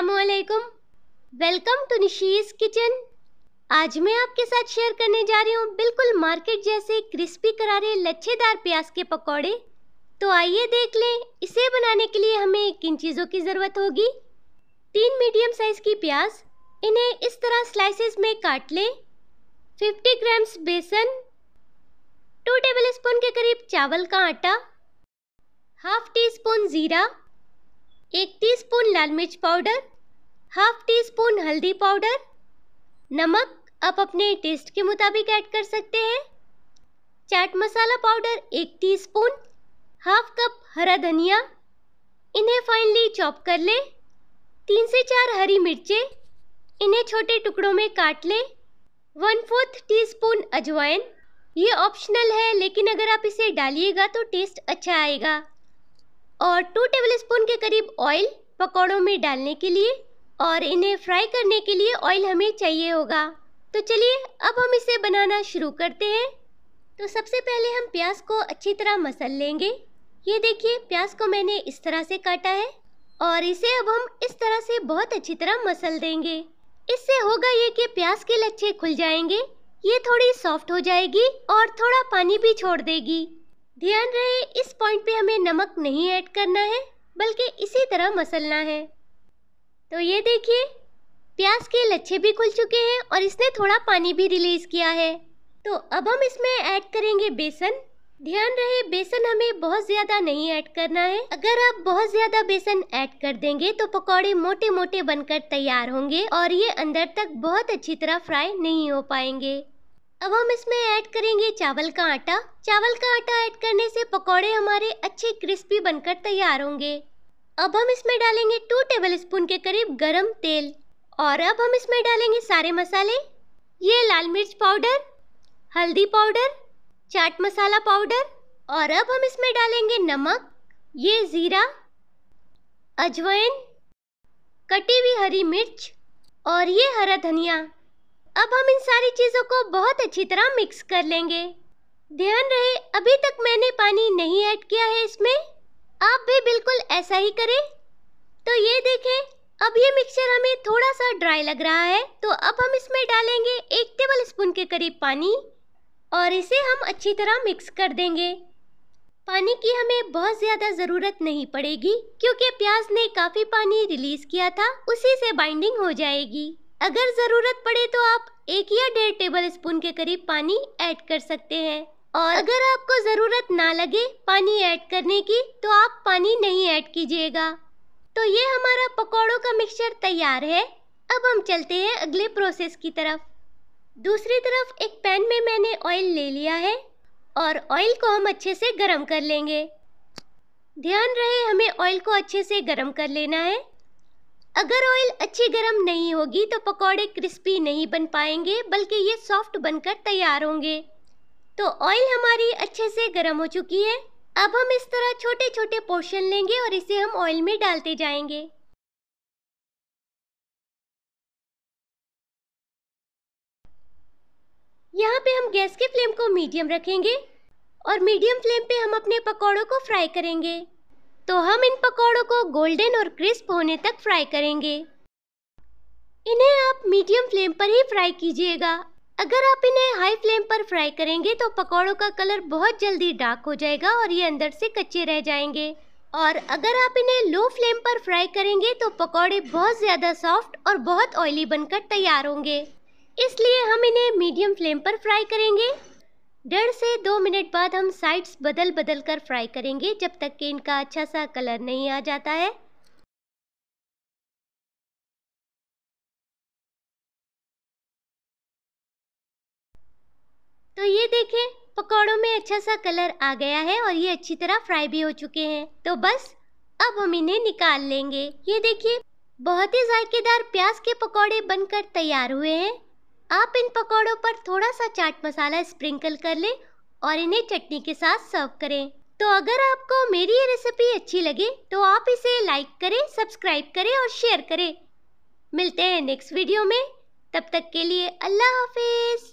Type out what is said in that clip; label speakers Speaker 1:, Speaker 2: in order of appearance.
Speaker 1: असलकुम welcome to निशीज़ kitchen आज मैं आपके साथ शेयर करने जा रही हूँ बिल्कुल मार्केट जैसे क्रिस्पी करारे लच्छेदार प्याज के पकौड़े तो आइए देख लें इसे बनाने के लिए हमें किन चीज़ों की ज़रूरत होगी तीन मीडियम साइज़ की प्याज इन्हें इस तरह स्लाइसेस में काट लें 50 ग्राम्स बेसन टू टेबल स्पून के करीब चावल का आटा हाफ टी स्पून ज़ीरा एक टीस्पून लाल मिर्च पाउडर हाफ टी स्पून हल्दी पाउडर नमक आप अपने टेस्ट के मुताबिक ऐड कर सकते हैं चाट मसाला पाउडर एक टीस्पून हाफ कप हरा धनिया इन्हें फाइनली चॉप कर लें तीन से चार हरी मिर्चें इन्हें छोटे टुकड़ों में काट लें वन फोर्थ टी स्पून अजवाइन ये ऑप्शनल है लेकिन अगर आप इसे डालिएगा तो टेस्ट अच्छा आएगा और टू टेबल स्पून के करीब ऑयल पकौड़ों में डालने के लिए और इन्हें फ्राई करने के लिए ऑयल हमें चाहिए होगा तो चलिए अब हम इसे बनाना शुरू करते हैं तो सबसे पहले हम प्याज को अच्छी तरह मसल लेंगे ये देखिए प्याज को मैंने इस तरह से काटा है और इसे अब हम इस तरह से बहुत अच्छी तरह मसल देंगे इससे होगा ये कि प्याज के लच्छे खुल जाएंगे ये थोड़ी सॉफ्ट हो जाएगी और थोड़ा पानी भी छोड़ देगी ध्यान रहे इस पॉइंट पे हमें नमक नहीं ऐड करना है बल्कि इसी तरह मसलना है तो ये देखिए प्याज के लच्छे भी खुल चुके हैं और इसने थोड़ा पानी भी रिलीज़ किया है तो अब हम इसमें ऐड करेंगे बेसन ध्यान रहे बेसन हमें बहुत ज़्यादा नहीं ऐड करना है अगर आप बहुत ज़्यादा बेसन ऐड कर देंगे तो पकौड़े मोटे मोटे बनकर तैयार होंगे और ये अंदर तक बहुत अच्छी तरह फ्राई नहीं हो पाएंगे अब हम इसमें ऐड करेंगे चावल का आटा चावल का आटा ऐड करने से पकौड़े हमारे अच्छे क्रिस्पी बनकर तैयार होंगे अब हम इसमें डालेंगे टू टेबल स्पून के करीब गरम तेल और अब हम इसमें डालेंगे सारे मसाले ये लाल मिर्च पाउडर हल्दी पाउडर चाट मसाला पाउडर और अब हम इसमें डालेंगे नमक ये ज़ीरा अजवाइन कटी हुई हरी मिर्च और ये हरा धनिया अब हम इन सारी चीज़ों को बहुत अच्छी तरह मिक्स कर लेंगे ध्यान रहे अभी तक मैंने पानी नहीं ऐड किया है इसमें आप भी बिल्कुल ऐसा ही करें तो ये देखें अब ये मिक्सचर हमें थोड़ा सा ड्राई लग रहा है तो अब हम इसमें डालेंगे एक टेबल स्पून के करीब पानी और इसे हम अच्छी तरह मिक्स कर देंगे पानी की हमें बहुत ज़्यादा ज़रूरत नहीं पड़ेगी क्योंकि प्याज ने काफ़ी पानी रिलीज़ किया था उसी से बाइंडिंग हो जाएगी अगर ज़रूरत पड़े तो आप एक या डेढ़ टेबल स्पून के करीब पानी ऐड कर सकते हैं और अगर आपको ज़रूरत ना लगे पानी ऐड करने की तो आप पानी नहीं ऐड कीजिएगा तो ये हमारा पकौड़ों का मिक्सचर तैयार है अब हम चलते हैं अगले प्रोसेस की तरफ दूसरी तरफ एक पैन में मैंने ऑयल ले लिया है और ऑयल को हम अच्छे से गर्म कर लेंगे ध्यान रहे हमें ऑयल को अच्छे से गर्म कर लेना है अगर ऑयल अच्छी गर्म नहीं होगी तो पकौड़े क्रिस्पी नहीं बन पाएंगे बल्कि ये सॉफ्ट बनकर तैयार होंगे तो ऑयल हमारी अच्छे से गर्म हो चुकी है अब हम इस तरह छोटे छोटे पोर्शन लेंगे और इसे हम ऑयल में डालते जाएंगे यहाँ पे हम गैस के फ्लेम को मीडियम रखेंगे और मीडियम फ्लेम पे हम अपने पकौड़ों को फ्राई करेंगे तो हम इन पकौड़ों को गोल्डन और क्रिस्प होने तक फ्राई करेंगे इन्हें आप मीडियम फ्लेम पर ही फ्राई कीजिएगा अगर आप इन्हें हाई फ्लेम पर फ्राई करेंगे तो पकौड़ों का कलर बहुत जल्दी डार्क हो जाएगा और ये अंदर से कच्चे रह जाएंगे और अगर आप इन्हें लो फ्लेम पर फ्राई करेंगे तो पकौड़े बहुत ज़्यादा सॉफ्ट और बहुत ऑयली बनकर तैयार होंगे इसलिए हम इन्हें मीडियम फ्लेम पर फ्राई करेंगे डेढ़ से दो मिनट बाद हम साइड्स बदल बदल कर फ्राई करेंगे जब तक कि इनका अच्छा सा कलर नहीं आ जाता है तो ये देखिए पकौड़ों में अच्छा सा कलर आ गया है और ये अच्छी तरह फ्राई भी हो चुके हैं तो बस अब हम इन्हें निकाल लेंगे ये देखिए बहुत ही जायकेदार प्याज के पकौड़े बनकर तैयार हुए हैं आप इन पकौड़ों पर थोड़ा सा चाट मसाला स्प्रिंकल कर लें और इन्हें चटनी के साथ सर्व करें तो अगर आपको मेरी ये रेसिपी अच्छी लगे तो आप इसे लाइक करें सब्सक्राइब करें और शेयर करें मिलते हैं नेक्स्ट वीडियो में तब तक के लिए अल्लाह हाफिज़